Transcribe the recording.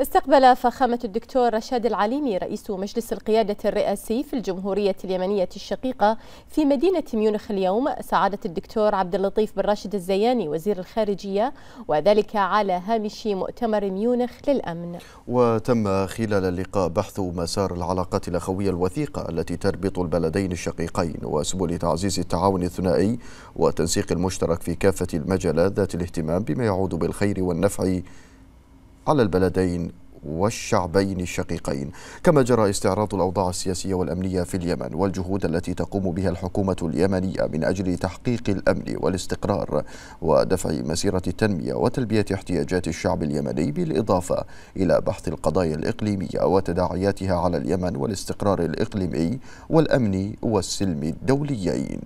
استقبل فخامة الدكتور رشاد العليمي رئيس مجلس القيادة الرئاسي في الجمهورية اليمنية الشقيقة في مدينة ميونخ اليوم سعادة الدكتور عبد اللطيف بن راشد الزياني وزير الخارجية وذلك على هامش مؤتمر ميونخ للأمن وتم خلال اللقاء بحث مسار العلاقات الأخوية الوثيقة التي تربط البلدين الشقيقين وسبل تعزيز التعاون الثنائي وتنسيق المشترك في كافة المجالات ذات الاهتمام بما يعود بالخير والنفع على البلدين والشعبين الشقيقين كما جرى استعراض الأوضاع السياسية والأمنية في اليمن والجهود التي تقوم بها الحكومة اليمنية من أجل تحقيق الأمن والاستقرار ودفع مسيرة التنمية وتلبية احتياجات الشعب اليمني بالإضافة إلى بحث القضايا الإقليمية وتداعياتها على اليمن والاستقرار الإقليمي والأمن والسلم الدوليين